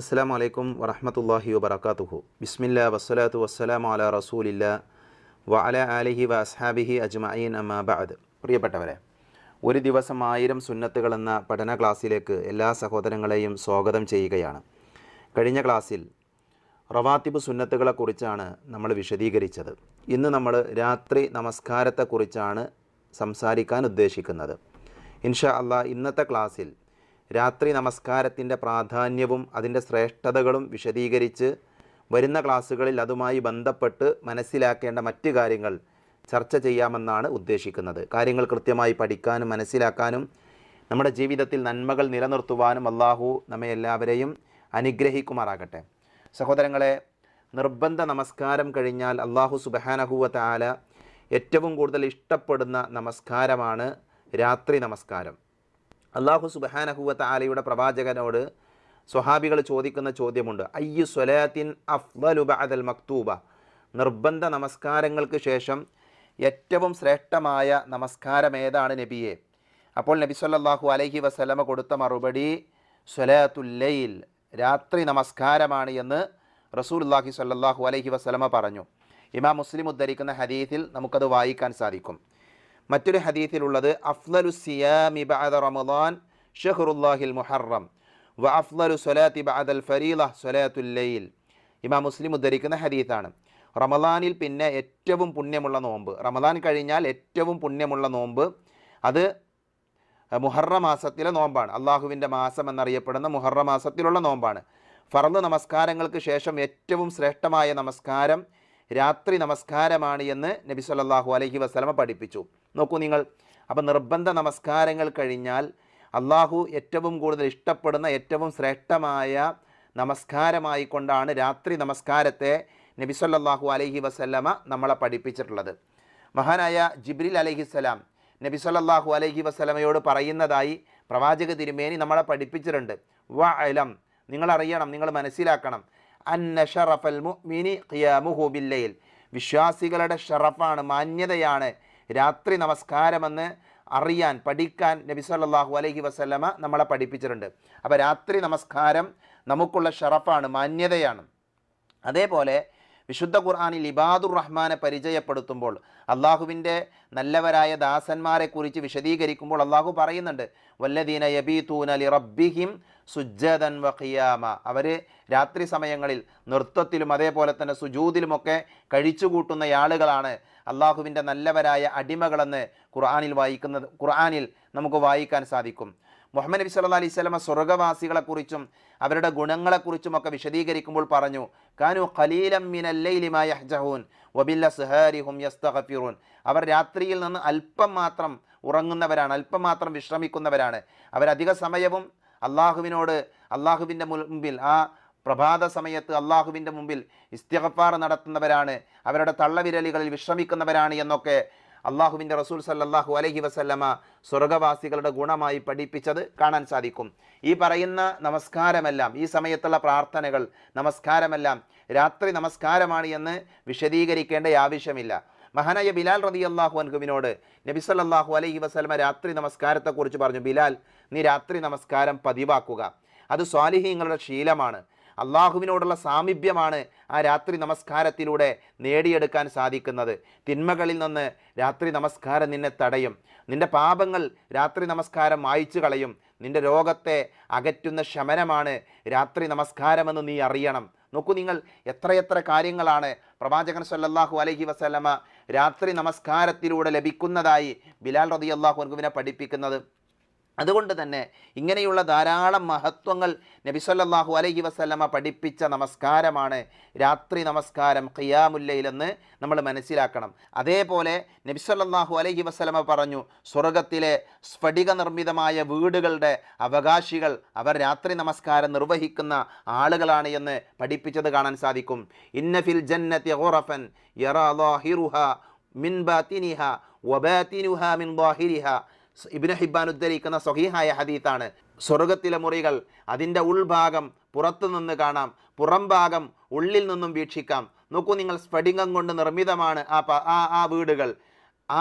അസ്സാം വലൈക്കും വറഹമത്തല്ലാഹി വബർക്കാത്തുഹു ബിസ്മില്ല വസ്സലാത്തു വസ്സലാം അല റസൂലില്ല വ അല അലഹി വ അസ്ഹാബിഹി അജ്മഅീൻ പ്രിയപ്പെട്ടവരെ ഒരു ദിവസം ആയിരം സുന്നത്തുകൾ എന്ന പഠന ക്ലാസ്സിലേക്ക് എല്ലാ സഹോദരങ്ങളെയും സ്വാഗതം ചെയ്യുകയാണ് കഴിഞ്ഞ ക്ലാസ്സിൽ റവാത്തിബ് സുന്നത്തുകളെക്കുറിച്ചാണ് നമ്മൾ വിശദീകരിച്ചത് ഇന്ന് നമ്മൾ രാത്രി നമസ്കാരത്തെക്കുറിച്ചാണ് സംസാരിക്കാൻ ഉദ്ദേശിക്കുന്നത് ഇൻഷാ അള്ളാ ഇന്നത്തെ ക്ലാസ്സിൽ രാത്രി നമസ്കാരത്തിൻ്റെ പ്രാധാന്യവും അതിൻ്റെ ശ്രേഷ്ഠതകളും വിശദീകരിച്ച് വരുന്ന ക്ലാസ്സുകളിൽ അതുമായി ബന്ധപ്പെട്ട് മനസ്സിലാക്കേണ്ട മറ്റ് കാര്യങ്ങൾ ചർച്ച ചെയ്യാമെന്നാണ് ഉദ്ദേശിക്കുന്നത് കാര്യങ്ങൾ കൃത്യമായി പഠിക്കാനും മനസ്സിലാക്കാനും നമ്മുടെ ജീവിതത്തിൽ നന്മകൾ നിലനിർത്തുവാനും അള്ളാഹു നമ്മെ എല്ലാവരെയും അനുഗ്രഹിക്കുമാറാകട്ടെ സഹോദരങ്ങളെ നിർബന്ധ നമസ്കാരം കഴിഞ്ഞാൽ അള്ളാഹു സുബഹാനഹുവ താല ഏറ്റവും കൂടുതൽ ഇഷ്ടപ്പെടുന്ന നമസ്കാരമാണ് രാത്രി നമസ്കാരം അള്ളാഹു സുബഹാനഹുവത്ത ആലയുടെ പ്രവാചകനോട് സ്വഹാബികൾ ചോദിക്കുന്ന ചോദ്യമുണ്ട് അയ്യു സ്വലാത്തിൻ അഫ്ബലുബ അദൽ മക്തൂബ നിർബന്ധ നമസ്കാരങ്ങൾക്ക് ശേഷം ഏറ്റവും ശ്രേഷ്ഠമായ നമസ്കാരം ഏതാണ് നബിയെ അപ്പോൾ നബി സല്ലാഹു അലഹി വസ്ലമ കൊടുത്ത മറുപടി സ്വലാത്തുല്ലയിൽ രാത്രി നമസ്കാരമാണ് എന്ന് റസൂൽ അള്ളാഹി സല്ലാഹു അലഹി വസ്ലമ പറഞ്ഞു ഇമാം മുസ്ലിം ഉദ്ധരിക്കുന്ന ഹദീത്തിൽ നമുക്കത് വായിക്കാൻ സാധിക്കും മറ്റൊരു ഹദീസിലുള്ളത് അഫ്ലലു സിയാമി ബഅദ റമദാൻ ഷെഹ്റുല്ലാഹിൽ മുഹറം വ അഫ്ലലു സൊലാത്തി ബഅദൽ ഫരീല ലൈൽ ഇമാ മുസ്ലിം ഉദ്ധരിക്കുന്ന ഹദീസാണ് റമദാനിൽ പിന്നെ ഏറ്റവും പുണ്യമുള്ള നോമ്പ് റമദാൻ കഴിഞ്ഞാൽ ഏറ്റവും പുണ്യമുള്ള നോമ്പ് അത് മുഹറ മാസത്തിലെ നോമ്പാണ് അള്ളാഹുവിൻ്റെ മാസം എന്നറിയപ്പെടുന്ന മുഹറ മാസത്തിലുള്ള നോമ്പാണ് ഫറന്ന് നമസ്കാരങ്ങൾക്ക് ശേഷം ഏറ്റവും ശ്രേഷ്ഠമായ നമസ്കാരം രാത്രി നമസ്കാരമാണ് എന്ന് നബി സല്ലാഹു അലഹി വസ്ലമ പഠിപ്പിച്ചു നോക്കൂ നിങ്ങൾ അപ്പം നിർബന്ധ നമസ്കാരങ്ങൾ കഴിഞ്ഞാൽ അള്ളാഹു ഏറ്റവും കൂടുതൽ ഇഷ്ടപ്പെടുന്ന ഏറ്റവും ശ്രേഷ്ഠമായ നമസ്കാരമായി കൊണ്ടാണ് രാത്രി നമസ്കാരത്തെ നബിസ്വല്ലാഹു അലഹി വസല്ലമ നമ്മളെ പഠിപ്പിച്ചിട്ടുള്ളത് മഹാനായ ജിബ്രിൽ അലഹിസ്സലാം നബിസൊല്ലാഹു അലഹി വസല്ലമയോട് പറയുന്നതായി പ്രവാചക തിരുമേനി നമ്മളെ പഠിപ്പിച്ചിട്ടുണ്ട് വ അലം നിങ്ങളറിയണം നിങ്ങൾ മനസ്സിലാക്കണം അന്ന ഷറഫൽ മുഅ്മിനി ഖിയാമുഹു ബില്ലയിൽ വിശ്വാസികളുടെ ഷറഫാണ് മാന്യതയാണ് രാത്രി നമസ്കാരമെന്ന് അറിയാൻ പഠിക്കാൻ നബി സല്ലാഹു അലൈഹി വസ്ലമ നമ്മളെ പഠിപ്പിച്ചിട്ടുണ്ട് അപ്പോൾ രാത്രി നമസ്കാരം നമുക്കുള്ള ഷറഫാണ് മാന്യതയാണ് അതേപോലെ വിശുദ്ധ ഖുർആാനിൽ ഇബാദുർ റഹ്മാനെ പരിചയപ്പെടുത്തുമ്പോൾ അള്ളാഹുവിൻ്റെ നല്ലവരായ ദാസന്മാരെക്കുറിച്ച് വിശദീകരിക്കുമ്പോൾ അള്ളാഹു പറയുന്നുണ്ട് വല്ലദീന യബീതൂൻ അലി റബ്ബിഹിം സുജ്ജതൻ വഖിയാമ അവർ രാത്രി സമയങ്ങളിൽ നൃത്തത്തിലും അതേപോലെ തന്നെ സുജൂതിലുമൊക്കെ കഴിച്ചുകൂട്ടുന്ന ആളുകളാണ് അള്ളാഹുവിൻ്റെ നല്ലവരായ അടിമകളെന്ന് ഖുർആാനിൽ വായിക്കുന്നത് ഖുർആാനിൽ നമുക്ക് വായിക്കാൻ സാധിക്കും മുഹമ്മദ് നബി സല്ല അലൈഹി സ്വലമ സ്വർഗവാസികളെക്കുറിച്ചും അവരുടെ ഒക്കെ വിശദീകരിക്കുമ്പോൾ പറഞ്ഞു കാനു ഖലീലം മിനല്ലൈലിമായഹ്ജഹൂൻ വബില്ല സുഹാരിഹും യസ്തഹഫിറൂൻ അവർ രാത്രിയിൽ നിന്ന് അല്പം മാത്രം ഉറങ്ങുന്നവരാണ് അല്പം മാത്രം വിശ്രമിക്കുന്നവരാണ് അവരധിക സമയവും അള്ളാഹുവിനോട് അള്ളാഹുവിൻ്റെ മുൻപിൽ ആ പ്രഭാത സമയത്ത് അള്ളാഹുവിൻ്റെ മുമ്പിൽ ഇസ്തിഗഫാർ നടത്തുന്നവരാണ് അവരുടെ തള്ളവിരലുകളിൽ വിശ്രമിക്കുന്നവരാണ് എന്നൊക്കെ അള്ളാഹുവിൻ്റെ റസൂൽ സല്ലാഹു അലഹി വസല്ലമ സ്വർഗവാസികളുടെ ഗുണമായി പഠിപ്പിച്ചത് കാണാൻ സാധിക്കും ഈ പറയുന്ന നമസ്കാരമെല്ലാം ഈ സമയത്തുള്ള പ്രാർത്ഥനകൾ നമസ്കാരമെല്ലാം രാത്രി നമസ്കാരമാണ് എന്ന് വിശദീകരിക്കേണ്ട ആവശ്യമില്ല മഹാനായ ബിലാൽ റതി അള്ളാഹു അൻഹുവിനോട് സല്ലാഹു അലൈഹി വസ്ലമ രാത്രി നമസ്കാരത്തെക്കുറിച്ച് പറഞ്ഞു ബിലാൽ നീ രാത്രി നമസ്കാരം പതിവാക്കുക അത് സ്വാലിഹീങ്ങളുടെ ശീലമാണ് അള്ളാഹുവിനോടുള്ള സാമീപ്യമാണ് ആ രാത്രി നമസ്കാരത്തിലൂടെ നേടിയെടുക്കാൻ സാധിക്കുന്നത് തിന്മകളിൽ നിന്ന് രാത്രി നമസ്കാരം നിന്നെ തടയും നിന്റെ പാപങ്ങൾ രാത്രി നമസ്കാരം മായ്ച്ചു കളയും നിന്റെ രോഗത്തെ അകറ്റുന്ന ശമനമാണ് രാത്രി നമസ്കാരമെന്ന് നീ അറിയണം നോക്കൂ നിങ്ങൾ എത്രയെത്ര കാര്യങ്ങളാണ് പ്രവാചകൻ സല്ലല്ലാഹു അലഹി വസല്ലമ രാത്രി നമസ്കാരത്തിലൂടെ ലഭിക്കുന്നതായി ബിലാൽ റതി അള്ളാഹു പഠിപ്പിക്കുന്നത് അതുകൊണ്ട് തന്നെ ഇങ്ങനെയുള്ള ധാരാളം മഹത്വങ്ങൾ നബിസ്വല്ലാഹു അലൈഹി വസ്ലമ പഠിപ്പിച്ച നമസ്കാരമാണ് രാത്രി നമസ്കാരം ഖിയാമുല്ലയിലെന്ന് നമ്മൾ മനസ്സിലാക്കണം അതേപോലെ നബിസ്വല്ലാഹു അലൈഹി വസ്ലമ പറഞ്ഞു സ്വർഗത്തിലെ സ്ഫടിക നിർമ്മിതമായ വീടുകളുടെ അവകാശികൾ അവർ രാത്രി നമസ്കാരം നിർവഹിക്കുന്ന ആളുകളാണ് എന്ന് പഠിപ്പിച്ചത് കാണാൻ സാധിക്കും ഇന്നഫിൽ ജന്നത്തി ഓറഫൻ മിൻ ബാത്തിനിഹ വബാത്തിനുഹ മിൻ ഇബിന് ഹിബാൻ ഉദ്ധരിക്കുന്ന സ്വഹീഹായ ഹദീത്താണ് സ്വർഗത്തിലെ മുറികൾ അതിൻ്റെ ഉൾഭാഗം പുറത്തു നിന്ന് കാണാം പുറം ഭാഗം ഉള്ളിൽ നിന്നും വീക്ഷിക്കാം നോക്കൂ നിങ്ങൾ സ്ഫടികം കൊണ്ട് നിർമ്മിതമാണ് ആ ആ വീടുകൾ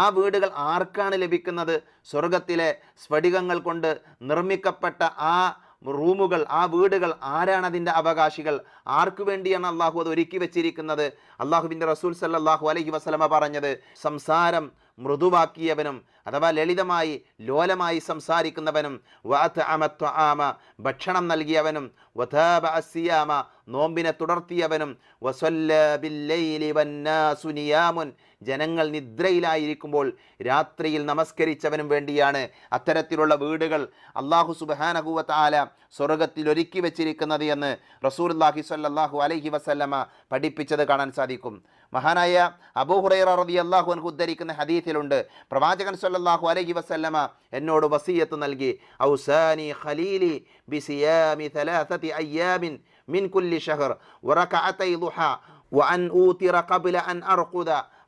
ആ വീടുകൾ ആർക്കാണ് ലഭിക്കുന്നത് സ്വർഗത്തിലെ സ്ഫടികങ്ങൾ കൊണ്ട് നിർമ്മിക്കപ്പെട്ട ആ റൂമുകൾ ആ വീടുകൾ ആരാണ് അതിൻ്റെ അവകാശികൾ ആർക്കു വേണ്ടിയാണ് അള്ളാഹു അത് ഒരുക്കി വെച്ചിരിക്കുന്നത് അള്ളാഹുബിൻ്റെ റസൂൽ സല്ലാഹു അലഹി വസ്ലമ പറഞ്ഞത് സംസാരം മൃദുവാക്കിയവനും അഥവാ ലളിതമായി ലോലമായി സംസാരിക്കുന്നവനും വാത്ത് അമത്വ ആമ ഭക്ഷണം നൽകിയവനും വധാബ അസിയാമ നോമ്പിനെ തുടർത്തിയവനും വസൊല്ലുനിയാമുൻ ജനങ്ങൾ നിദ്രയിലായിരിക്കുമ്പോൾ രാത്രിയിൽ നമസ്കരിച്ചവനും വേണ്ടിയാണ് അത്തരത്തിലുള്ള വീടുകൾ അള്ളാഹു സുബാനഹുവത്ത് ആല സ്വർഗത്തിൽ ഒരുക്കി വെച്ചിരിക്കുന്നത് എന്ന് റസൂർല്ലാഹി സല്ലാഹു അലഹി വസല്ലമ പഠിപ്പിച്ചത് കാണാൻ സാധിക്കും മഹാനായ അബൂ ഹുറൈറ റബി അള്ളാഹു അൻഹു ഉദ്ധരിക്കുന്ന ഹദീഥിലുണ്ട് പ്രവാചകൻ സല്ലാഹു അലഹി വസ്ല്ലമ എന്നോട് വസീയത്ത് നൽകി ഔസാനി ഖലീലി ബിസിയാമി ثلاثه ايام മിൻ കുല്ലി ഷഹർ وركعتي ضحى وان اوتر قبل ان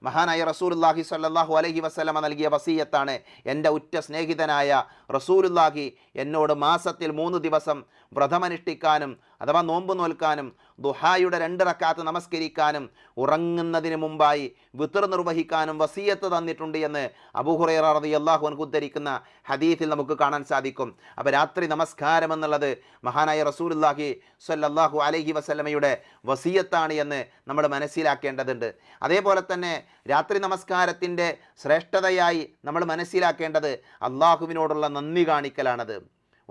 മഹാനായ റസൂലുല്ലാഹി സല്ലാഹു അലഹി വസ്ലമ നൽകിയ വസീയത്താണ് എൻ്റെ ഉറ്റ സ്നേഹിതനായ റസൂലുല്ലാഹി എന്നോട് മാസത്തിൽ മൂന്ന് ദിവസം വ്രതമനുഷ്ഠിക്കാനും അഥവാ നോമ്പ് നോൽക്കാനും ദുഹായുടെ രണ്ട് റക്കാത്ത് നമസ്കരിക്കാനും ഉറങ്ങുന്നതിന് മുമ്പായി വിത്തർ നിർവഹിക്കാനും വസീയത്ത് തന്നിട്ടുണ്ട് എന്ന് അബുഹുറൈറ റതി അള്ളാഹു അനുദ്ധരിക്കുന്ന ഹദീഫിൽ നമുക്ക് കാണാൻ സാധിക്കും അപ്പോൾ രാത്രി നമസ്കാരം എന്നുള്ളത് മഹാനായ റസൂലുല്ലാഹി സല്ലാഹു അലഹി വസല്ലമയുടെ വസീയത്താണ് എന്ന് നമ്മൾ മനസ്സിലാക്കേണ്ടതുണ്ട് അതേപോലെ തന്നെ രാത്രി നമസ്കാരത്തിൻ്റെ ശ്രേഷ്ഠതയായി നമ്മൾ മനസ്സിലാക്കേണ്ടത് അള്ളാഹുവിനോടുള്ള നന്ദി കാണിക്കലാണത്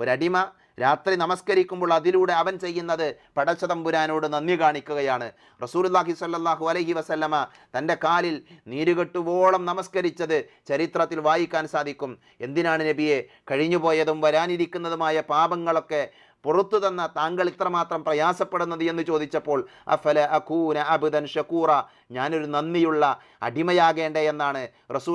ഒരടിമ രാത്രി നമസ്കരിക്കുമ്പോൾ അതിലൂടെ അവൻ ചെയ്യുന്നത് പടച്ചതമ്പുരാനോട് നന്ദി കാണിക്കുകയാണ് റസൂലുല്ലാഹി സല്ലാഹു അലഹി വസല്ലമ തൻ്റെ കാലിൽ നീരുകെട്ടുവോളം നമസ്കരിച്ചത് ചരിത്രത്തിൽ വായിക്കാൻ സാധിക്കും എന്തിനാണ് നബിയെ കഴിഞ്ഞുപോയതും വരാനിരിക്കുന്നതുമായ പാപങ്ങളൊക്കെ പുറത്തു തന്ന താങ്കൾ ഇത്രമാത്രം പ്രയാസപ്പെടുന്നത് എന്ന് ചോദിച്ചപ്പോൾ അഫല അഖൂന അബുദൻ ഷക്കൂറ ഞാനൊരു നന്ദിയുള്ള അടിമയാകേണ്ടേ എന്നാണ്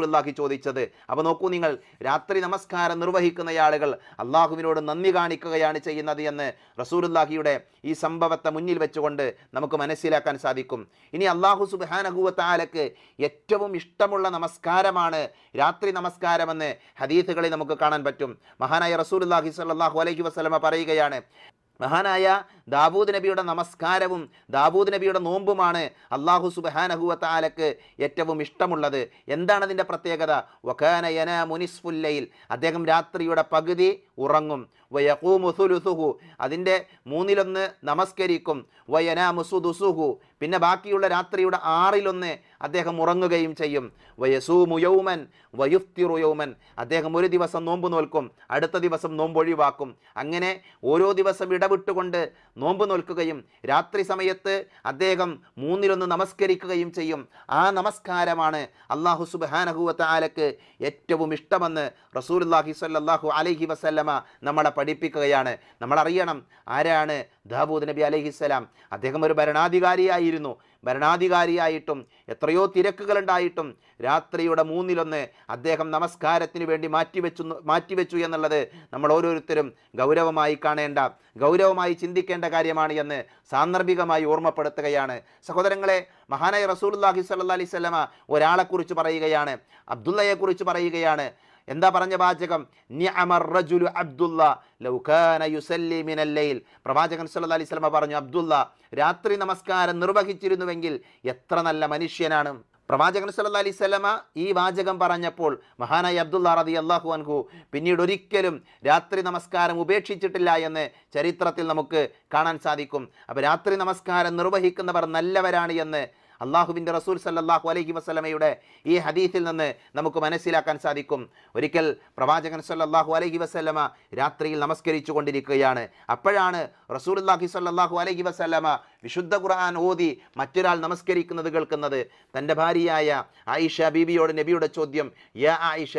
അള്ളാഹി ചോദിച്ചത് അപ്പോൾ നോക്കൂ നിങ്ങൾ രാത്രി നമസ്കാരം നിർവഹിക്കുന്ന ആളുകൾ അള്ളാഹുവിനോട് നന്ദി കാണിക്കുകയാണ് ചെയ്യുന്നത് എന്ന് റസൂലുല്ലാഹിയുടെ ഈ സംഭവത്തെ മുന്നിൽ വെച്ചുകൊണ്ട് നമുക്ക് മനസ്സിലാക്കാൻ സാധിക്കും ഇനി അള്ളാഹു സുബാനഹുവത്താലക്ക് ഏറ്റവും ഇഷ്ടമുള്ള നമസ്കാരമാണ് രാത്രി നമസ്കാരമെന്ന് ഹദീസുകളിൽ നമുക്ക് കാണാൻ പറ്റും മഹാനായ റസൂലുല്ലാഹി സല്ലാഹു അലൈഹി വസ്ലമ പറയുകയാണ് പറയുകയാണ് മഹാനായ ദാവൂദ് നബിയുടെ നമസ്കാരവും ദാവൂദ് നബിയുടെ നോമ്പുമാണ് അള്ളാഹു സുബാനഹുവത്താലക്ക് ഏറ്റവും ഇഷ്ടമുള്ളത് എന്താണ് പ്രത്യേകത വഖാനയന മുനിസ്ഫുല്ലയിൽ അദ്ദേഹം രാത്രിയുടെ പകുതി ഉറങ്ങും വയക്കൂ മുസുലുസുഹു അതിൻ്റെ മൂന്നിലൊന്ന് നമസ്കരിക്കും വയനാ മുസുദുസുഹു പിന്നെ ബാക്കിയുള്ള രാത്രിയുടെ ആറിലൊന്ന് അദ്ദേഹം ഉറങ്ങുകയും ചെയ്യും വയസൂമുയൗമൻ വയുഫ്തിറുയൗമൻ അദ്ദേഹം ഒരു ദിവസം നോമ്പ് നോൽക്കും അടുത്ത ദിവസം നോമ്പൊഴിവാക്കും അങ്ങനെ ഓരോ ദിവസം ഇടപെട്ടുകൊണ്ട് നോമ്പ് നോൽക്കുകയും രാത്രി സമയത്ത് അദ്ദേഹം മൂന്നിലൊന്ന് നമസ്കരിക്കുകയും ചെയ്യും ആ നമസ്കാരമാണ് അള്ളാഹു സുബാനഹുവത്ത് ആലക്ക് ഏറ്റവും ഇഷ്ടമെന്ന് റസൂൽ അള്ളാഹി സല്ലാഹു അലഹി വസല്ലമ നമ്മളെ പഠിപ്പിക്കുകയാണ് നമ്മളറിയണം ആരാണ് ദാബൂദ് നബി അലഹിസ്സലാം അദ്ദേഹം ഒരു ഭരണാധികാരിയായിരുന്നു ഭരണാധികാരിയായിട്ടും എത്രയോ തിരക്കുകളുണ്ടായിട്ടും രാത്രിയുടെ മൂന്നിലൊന്ന് അദ്ദേഹം നമസ്കാരത്തിന് വേണ്ടി മാറ്റിവെച്ചു മാറ്റിവെച്ചു എന്നുള്ളത് നമ്മൾ ഓരോരുത്തരും ഗൗരവമായി കാണേണ്ട ഗൗരവമായി ചിന്തിക്കേണ്ട കാര്യമാണ് എന്ന് സാന്ദർഭികമായി ഓർമ്മപ്പെടുത്തുകയാണ് സഹോദരങ്ങളെ മഹാനായ റസൂൽ അള്ളാഹി സല്ലാ അലൈവല്ല ഒരാളെക്കുറിച്ച് പറയുകയാണ് അബ്ദുള്ളയെക്കുറിച്ച് പറയുകയാണ് എന്താ പറഞ്ഞ വാചകം നിഅമർജുലു അബ്ദുല്ല പ്രവാചകൻ സല്ലല്ലാഹു അലൈഹി വസല്ലം പറഞ്ഞു അബ്ദുല്ല രാത്രി നമസ്കാരം നിർവഹിച്ചിരുന്നുവെങ്കിൽ എത്ര നല്ല മനുഷ്യനാണ് പ്രവാചകൻ സല്ല അലൈഹി സ്വലമ ഈ വാചകം പറഞ്ഞപ്പോൾ മഹാനായി അബ്ദുല്ല റതി അള്ളാഹു അൻഹു പിന്നീട് ഒരിക്കലും രാത്രി നമസ്കാരം ഉപേക്ഷിച്ചിട്ടില്ല എന്ന് ചരിത്രത്തിൽ നമുക്ക് കാണാൻ സാധിക്കും അപ്പോൾ രാത്രി നമസ്കാരം നിർവഹിക്കുന്നവർ നല്ലവരാണ് എന്ന് അള്ളാഹുബിൻ്റെ റസൂൽ സല്ലാഹു അലൈഹി വസ്ലമയുടെ ഈ ഹദീസിൽ നിന്ന് നമുക്ക് മനസ്സിലാക്കാൻ സാധിക്കും ഒരിക്കൽ പ്രവാചകൻ സല്ലാഹു അലൈഹി വസ്ലമ രാത്രിയിൽ നമസ്കരിച്ചു കൊണ്ടിരിക്കുകയാണ് അപ്പോഴാണ് റസൂൽ അല്ലാഹി സല്ലാഹു അലൈഹി വസ്ലമ വിശുദ്ധ ഖുർആൻ ഓതി മറ്റൊരാൾ നമസ്കരിക്കുന്നത് കേൾക്കുന്നത് തൻ്റെ ഭാര്യയായ ആയിഷ ബീബിയോട് നബിയുടെ ചോദ്യം യാ ആയിഷ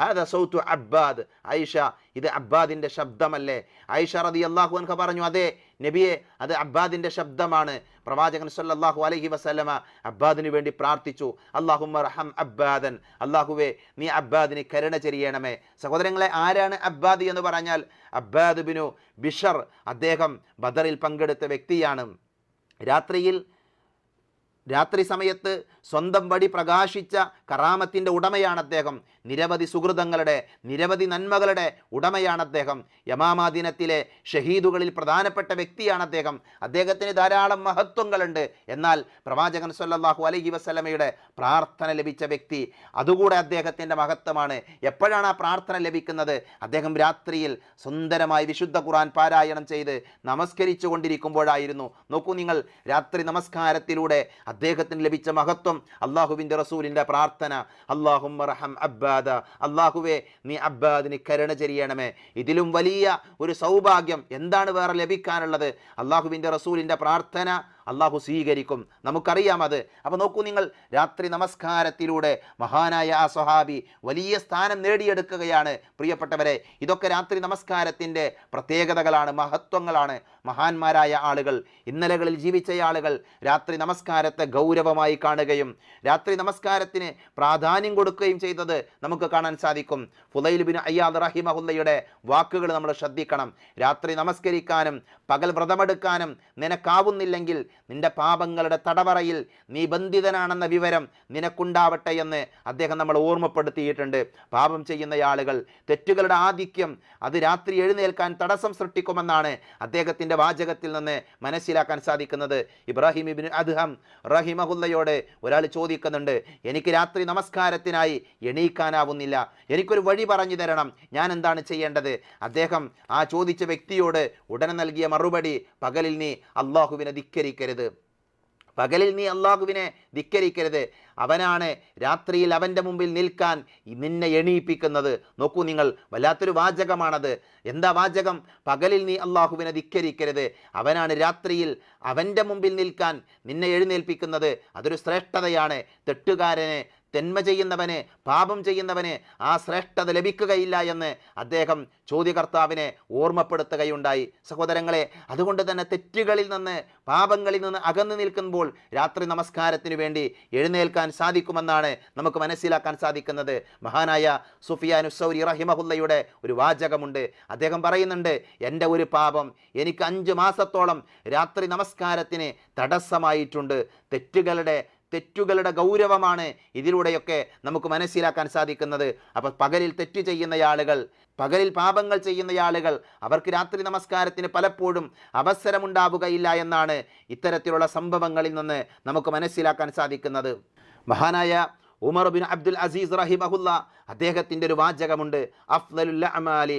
ഹാദ സൗത്തു അബ്ബാദ് ആയിഷ ഇത് അബ്ബാദിൻ്റെ ശബ്ദമല്ലേ ആയിഷ റതി അള്ളാഹു പറഞ്ഞു അതെ നബിയെ അത് അബ്ബാദിൻ്റെ ശബ്ദമാണ് പ്രവാചകൻ സല്ലാഹു അലഹി വസ്ലമ അബ്ബാദിന് വേണ്ടി പ്രാർത്ഥിച്ചു അള്ളാഹുറഹം അബ്ബാദൻ അള്ളാഹുവേ നീ അബ്ബാദിന് കരുണ ചെരിയണമേ സഹോദരങ്ങളെ ആരാണ് അബ്ബാദ് എന്ന് പറഞ്ഞാൽ അബ്ബാദ് ബിനു ബിഷർ അദ്ദേഹം ബദറിൽ പങ്കെടുത്ത വ്യക്തിയാണ് രാത്രിയിൽ രാത്രി സമയത്ത് സ്വന്തം വടി പ്രകാശിച്ച കറാമത്തിൻ്റെ ഉടമയാണ് അദ്ദേഹം നിരവധി സുഹൃതങ്ങളുടെ നിരവധി നന്മകളുടെ ഉടമയാണ് അദ്ദേഹം യമാമാ ദിനത്തിലെ ഷഹീദുകളിൽ പ്രധാനപ്പെട്ട വ്യക്തിയാണ് അദ്ദേഹം അദ്ദേഹത്തിന് ധാരാളം മഹത്വങ്ങളുണ്ട് എന്നാൽ പ്രവാചകൻ സല്ലാഹു അലഹി വസ്ലമയുടെ പ്രാർത്ഥന ലഭിച്ച വ്യക്തി അതുകൂടെ അദ്ദേഹത്തിൻ്റെ മഹത്വമാണ് എപ്പോഴാണ് ആ പ്രാർത്ഥന ലഭിക്കുന്നത് അദ്ദേഹം രാത്രിയിൽ സുന്ദരമായി വിശുദ്ധ ഖുർആൻ പാരായണം ചെയ്ത് നമസ്കരിച്ചു കൊണ്ടിരിക്കുമ്പോഴായിരുന്നു നോക്കൂ നിങ്ങൾ രാത്രി നമസ്കാരത്തിലൂടെ അദ്ദേഹത്തിന് ലഭിച്ച മഹത്വം ദിവസം അള്ളാഹുവിൻ്റെ റസൂലിൻ്റെ പ്രാർത്ഥന അള്ളാഹും അബ്ബാദ അള്ളാഹുവെ നീ അബ്ബാദിന് കരുണ ചെരിയണമേ ഇതിലും വലിയ ഒരു സൗഭാഗ്യം എന്താണ് വേറെ ലഭിക്കാനുള്ളത് അള്ളാഹുവിൻ്റെ റസൂലിൻ്റെ പ്രാർത്ഥന അള്ളാഹു സ്വീകരിക്കും നമുക്കറിയാം അത് അപ്പോൾ നോക്കൂ നിങ്ങൾ രാത്രി നമസ്കാരത്തിലൂടെ മഹാനായ ആ സ്വഹാബി വലിയ സ്ഥാനം നേടിയെടുക്കുകയാണ് പ്രിയപ്പെട്ടവരെ ഇതൊക്കെ രാത്രി നമസ്കാരത്തിൻ്റെ പ്രത്യേകതകളാണ് മഹത്വങ്ങളാണ് മഹാന്മാരായ ആളുകൾ ഇന്നലകളിൽ ജീവിച്ച ആളുകൾ രാത്രി നമസ്കാരത്തെ ഗൗരവമായി കാണുകയും രാത്രി നമസ്കാരത്തിന് പ്രാധാന്യം കൊടുക്കുകയും ചെയ്തത് നമുക്ക് കാണാൻ സാധിക്കും ഫുലൈൽ ബിൻ അയ്യാദ് റഹിമഹുല്ലയുടെ വാക്കുകൾ നമ്മൾ ശ്രദ്ധിക്കണം രാത്രി നമസ്കരിക്കാനും പകൽ വ്രതമെടുക്കാനും നിനക്കാവുന്നില്ലെങ്കിൽ നിന്റെ പാപങ്ങളുടെ തടവറയിൽ നീ ബന്ധിതനാണെന്ന വിവരം നിനക്കുണ്ടാവട്ടെ എന്ന് അദ്ദേഹം നമ്മൾ ഓർമ്മപ്പെടുത്തിയിട്ടുണ്ട് പാപം ചെയ്യുന്ന ആളുകൾ തെറ്റുകളുടെ ആധിക്യം അത് രാത്രി എഴുന്നേൽക്കാൻ തടസ്സം സൃഷ്ടിക്കുമെന്നാണ് അദ്ദേഹത്തിൻ്റെ അദ്ദേഹത്തിൻ്റെ വാചകത്തിൽ നിന്ന് മനസ്സിലാക്കാൻ സാധിക്കുന്നത് ഇബ്രാഹിം ഇബിൻ അദ്ഹം റഹിമഹുല്ലയോട് ഒരാൾ ചോദിക്കുന്നുണ്ട് എനിക്ക് രാത്രി നമസ്കാരത്തിനായി എണീക്കാനാവുന്നില്ല എനിക്കൊരു വഴി പറഞ്ഞു തരണം ഞാൻ എന്താണ് ചെയ്യേണ്ടത് അദ്ദേഹം ആ ചോദിച്ച വ്യക്തിയോട് ഉടനെ നൽകിയ മറുപടി പകലിൽ നീ അള്ളാഹുവിനെ ധിക്കരിക്കരുത് പകലിൽ നീ അള്ളാഹുവിനെ ധിക്കരിക്കരുത് അവനാണ് രാത്രിയിൽ അവൻ്റെ മുമ്പിൽ നിൽക്കാൻ നിന്നെ എണീപ്പിക്കുന്നത് നോക്കൂ നിങ്ങൾ വല്ലാത്തൊരു വാചകമാണത് എന്താ വാചകം പകലിൽ നീ അള്ളാഹുവിനെ ധിക്കരിക്കരുത് അവനാണ് രാത്രിയിൽ അവൻ്റെ മുമ്പിൽ നിൽക്കാൻ നിന്നെ എഴുന്നേൽപ്പിക്കുന്നത് അതൊരു ശ്രേഷ്ഠതയാണ് തെട്ടുകാരനെ തെന്മ ചെയ്യുന്നവന് പാപം ചെയ്യുന്നവന് ആ ശ്രേഷ്ഠത ലഭിക്കുകയില്ല എന്ന് അദ്ദേഹം ചോദ്യകർത്താവിനെ ഓർമ്മപ്പെടുത്തുകയുണ്ടായി സഹോദരങ്ങളെ അതുകൊണ്ട് തന്നെ തെറ്റുകളിൽ നിന്ന് പാപങ്ങളിൽ നിന്ന് അകന്നു നിൽക്കുമ്പോൾ രാത്രി നമസ്കാരത്തിന് വേണ്ടി എഴുന്നേൽക്കാൻ സാധിക്കുമെന്നാണ് നമുക്ക് മനസ്സിലാക്കാൻ സാധിക്കുന്നത് മഹാനായ സുഫിയാനുസൗരി റഹിമഹുല്ലയുടെ ഒരു വാചകമുണ്ട് അദ്ദേഹം പറയുന്നുണ്ട് എൻ്റെ ഒരു പാപം എനിക്ക് അഞ്ച് മാസത്തോളം രാത്രി നമസ്കാരത്തിന് തടസ്സമായിട്ടുണ്ട് തെറ്റുകളുടെ തെറ്റുകളുടെ ഗൗരവമാണ് ഇതിലൂടെയൊക്കെ നമുക്ക് മനസ്സിലാക്കാൻ സാധിക്കുന്നത് അപ്പോൾ പകലിൽ തെറ്റ് ചെയ്യുന്ന ആളുകൾ പകലിൽ പാപങ്ങൾ ചെയ്യുന്ന ആളുകൾ അവർക്ക് രാത്രി നമസ്കാരത്തിന് പലപ്പോഴും അവസരമുണ്ടാവുകയില്ല എന്നാണ് ഇത്തരത്തിലുള്ള സംഭവങ്ങളിൽ നിന്ന് നമുക്ക് മനസ്സിലാക്കാൻ സാധിക്കുന്നത് മഹാനായ ഉമർ ബിൻ അബ്ദുൽ അസീസ് റഹിബഹുല്ല അദ്ദേഹത്തിൻ്റെ ഒരു വാചകമുണ്ട് അഫ്ലലുല്ലി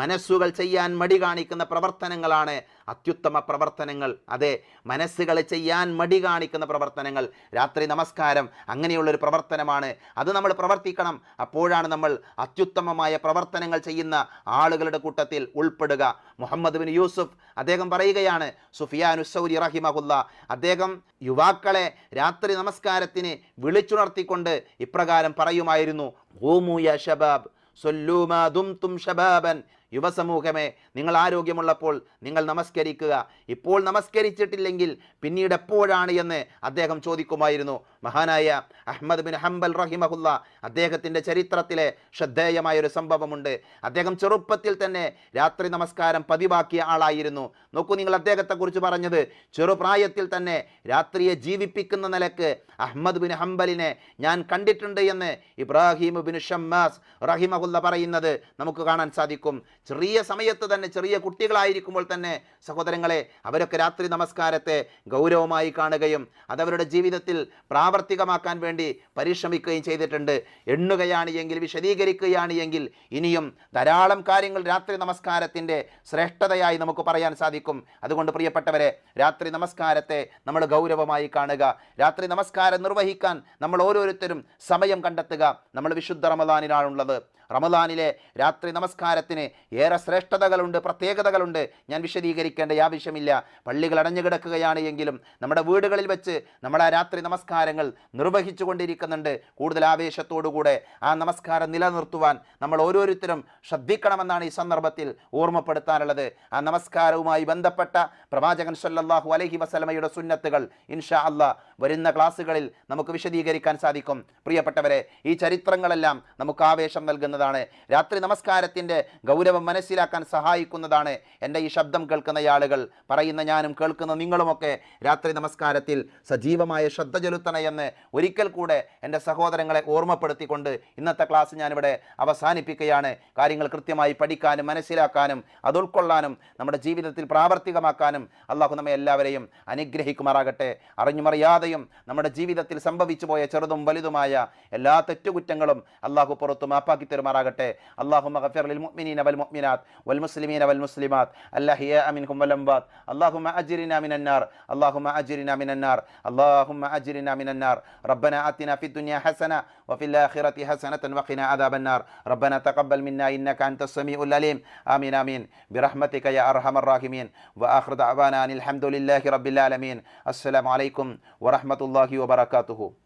മനസ്സുകൾ ചെയ്യാൻ മടി കാണിക്കുന്ന പ്രവർത്തനങ്ങളാണ് അത്യുത്തമ പ്രവർത്തനങ്ങൾ അതെ മനസ്സുകൾ ചെയ്യാൻ മടി കാണിക്കുന്ന പ്രവർത്തനങ്ങൾ രാത്രി നമസ്കാരം അങ്ങനെയുള്ളൊരു പ്രവർത്തനമാണ് അത് നമ്മൾ പ്രവർത്തിക്കണം അപ്പോഴാണ് നമ്മൾ അത്യുത്തമമായ പ്രവർത്തനങ്ങൾ ചെയ്യുന്ന ആളുകളുടെ കൂട്ടത്തിൽ ഉൾപ്പെടുക മുഹമ്മദ് ബിൻ യൂസുഫ് അദ്ദേഹം പറയുകയാണ് സുഫിയാനുസൗരി റഹിമഹുല്ല അദ്ദേഹം യുവാക്കളെ രാത്രി നമസ്കാരത്തിന് വിളിച്ചുണർത്തിക്കൊണ്ട് കൊണ്ട് ഇപ്രകാരം പറയുമായിരുന്നു ഓമു യ ഷബാബ് സൊല്ലൂമാ ദും തും ഷബാബൻ യുവസമൂഹമേ നിങ്ങൾ ആരോഗ്യമുള്ളപ്പോൾ നിങ്ങൾ നമസ്കരിക്കുക ഇപ്പോൾ നമസ്കരിച്ചിട്ടില്ലെങ്കിൽ പിന്നീട് എപ്പോഴാണ് എന്ന് അദ്ദേഹം ചോദിക്കുമായിരുന്നു മഹാനായ അഹമ്മദ് ബിൻ ഹംബൽ റഹിമഹുല്ല അദ്ദേഹത്തിൻ്റെ ചരിത്രത്തിലെ ശ്രദ്ധേയമായൊരു സംഭവമുണ്ട് അദ്ദേഹം ചെറുപ്പത്തിൽ തന്നെ രാത്രി നമസ്കാരം പതിവാക്കിയ ആളായിരുന്നു നോക്കൂ നിങ്ങൾ അദ്ദേഹത്തെക്കുറിച്ച് പറഞ്ഞത് ചെറുപ്രായത്തിൽ തന്നെ രാത്രിയെ ജീവിപ്പിക്കുന്ന നിലക്ക് അഹമ്മദ് ബിൻ ഹംബലിനെ ഞാൻ കണ്ടിട്ടുണ്ട് എന്ന് ഇബ്രാഹിം ബിൻ ഷമ്മാസ് റഹിമഹുല്ല പറയുന്നത് നമുക്ക് കാണാൻ സാധിക്കും ചെറിയ സമയത്ത് തന്നെ ചെറിയ കുട്ടികളായിരിക്കുമ്പോൾ തന്നെ സഹോദരങ്ങളെ അവരൊക്കെ രാത്രി നമസ്കാരത്തെ ഗൗരവമായി കാണുകയും അതവരുടെ ജീവിതത്തിൽ പ്രാവർത്തികമാക്കാൻ വേണ്ടി പരിശ്രമിക്കുകയും ചെയ്തിട്ടുണ്ട് എണ്ണുകയാണ് എങ്കിൽ വിശദീകരിക്കുകയാണ് എങ്കിൽ ഇനിയും ധാരാളം കാര്യങ്ങൾ രാത്രി നമസ്കാരത്തിൻ്റെ ശ്രേഷ്ഠതയായി നമുക്ക് പറയാൻ സാധിക്കും അതുകൊണ്ട് പ്രിയപ്പെട്ടവരെ രാത്രി നമസ്കാരത്തെ നമ്മൾ ഗൗരവമായി കാണുക രാത്രി നമസ്കാരം നിർവഹിക്കാൻ നമ്മൾ ഓരോരുത്തരും സമയം കണ്ടെത്തുക നമ്മൾ വിശുദ്ധ റമദാനിലാണുള്ളത് റമദാനിലെ രാത്രി നമസ്കാരത്തിന് ഏറെ ശ്രേഷ്ഠതകളുണ്ട് പ്രത്യേകതകളുണ്ട് ഞാൻ വിശദീകരിക്കേണ്ട ആവശ്യമില്ല പള്ളികൾ അടഞ്ഞു കിടക്കുകയാണ് എങ്കിലും നമ്മുടെ വീടുകളിൽ വെച്ച് നമ്മുടെ രാത്രി നമസ്കാരങ്ങൾ നിർവഹിച്ചു കൊണ്ടിരിക്കുന്നുണ്ട് കൂടുതൽ ആവേശത്തോടുകൂടെ ആ നമസ്കാരം നിലനിർത്തുവാൻ നമ്മൾ ഓരോരുത്തരും ശ്രദ്ധിക്കണമെന്നാണ് ഈ സന്ദർഭത്തിൽ ഓർമ്മപ്പെടുത്താനുള്ളത് ആ നമസ്കാരവുമായി ബന്ധപ്പെട്ട പ്രവാചകൻ സല്ലാഹു അലഹി വസലമയുടെ സുന്നത്തുകൾ ഇൻഷാ അല്ല വരുന്ന ക്ലാസ്സുകളിൽ നമുക്ക് വിശദീകരിക്കാൻ സാധിക്കും പ്രിയപ്പെട്ടവരെ ഈ ചരിത്രങ്ങളെല്ലാം നമുക്ക് ആവേശം നൽകുന്ന സഹായിക്കുന്നതാണ് രാത്രി നമസ്കാരത്തിൻ്റെ ഗൗരവം മനസ്സിലാക്കാൻ സഹായിക്കുന്നതാണ് എൻ്റെ ഈ ശബ്ദം കേൾക്കുന്ന ആളുകൾ പറയുന്ന ഞാനും കേൾക്കുന്ന നിങ്ങളുമൊക്കെ രാത്രി നമസ്കാരത്തിൽ സജീവമായ ശ്രദ്ധ ചെലുത്തണയെന്ന് ഒരിക്കൽ കൂടെ എൻ്റെ സഹോദരങ്ങളെ ഓർമ്മപ്പെടുത്തിക്കൊണ്ട് ഇന്നത്തെ ക്ലാസ് ഞാനിവിടെ അവസാനിപ്പിക്കുകയാണ് കാര്യങ്ങൾ കൃത്യമായി പഠിക്കാനും മനസ്സിലാക്കാനും അത് ഉൾക്കൊള്ളാനും നമ്മുടെ ജീവിതത്തിൽ പ്രാവർത്തികമാക്കാനും അള്ളാഹു നമ്മെ എല്ലാവരെയും അനുഗ്രഹിക്കുമാറാകട്ടെ അറിഞ്ഞുമറിയാതെയും നമ്മുടെ ജീവിതത്തിൽ സംഭവിച്ചു പോയ ചെറുതും വലുതുമായ എല്ലാ തെറ്റുകുറ്റങ്ങളും അള്ളാഹു പുറത്തും മാപ്പാക്കി തരുമാറാകട്ടെ അനുഗ്രഹിക്കുമാറാകട്ടെ അള്ളാഹു മഗഫിർ ലിൽ മുഅ്മിനീന വൽ മുഅ്മിനാത്ത് വൽ اللهم أجرنا من النار اللهم أجرنا من النار اللهم أجرنا من النار ربنا آتنا في الدنيا حسنة وفي الآخرة حسنة وقنا عذاب النار ربنا تقبل منا إنك أنت السميع العليم آمين آمين برحمتك يا أرحم الراحمين وآخر دعوانا أن الحمد لله رب العالمين السلام عليكم ورحمة الله وبركاته